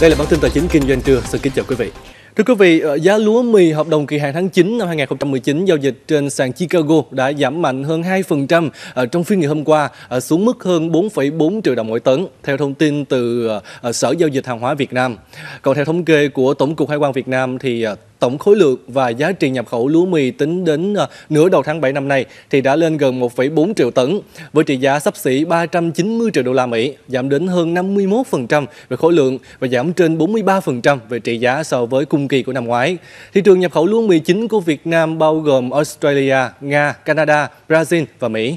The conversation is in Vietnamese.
Đây là bản tin tài chính kinh doanh trưa. Xin kính chào quý vị. Thưa quý vị, ờ, giá lúa mì hợp đồng kỳ hạn tháng 9 năm 2019 giao dịch trên sàn Chicago đã giảm mạnh hơn 2% ờ, trong phiên ngày hôm qua ờ, xuống mức hơn 4,4 triệu đồng mỗi tấn, theo thông tin từ Sở Giao dịch Hàng hóa Việt Nam. Còn theo thống kê của Tổng cục Hải quan Việt Nam thì tổng khối lượng và giá trị nhập khẩu lúa mì tính đến ờ, nửa đầu tháng 7 năm nay thì đã lên gần 1,4 triệu tấn với trị giá sắp xỉ 390 triệu đô la Mỹ, giảm đến hơn 51% về khối lượng và giảm trên 43% về trị giá so với cùng kỳ của năm ngoái. Thị trường nhập khẩu lúa mì chính của Việt Nam bao gồm Australia, Nga, Canada, Brazil và Mỹ.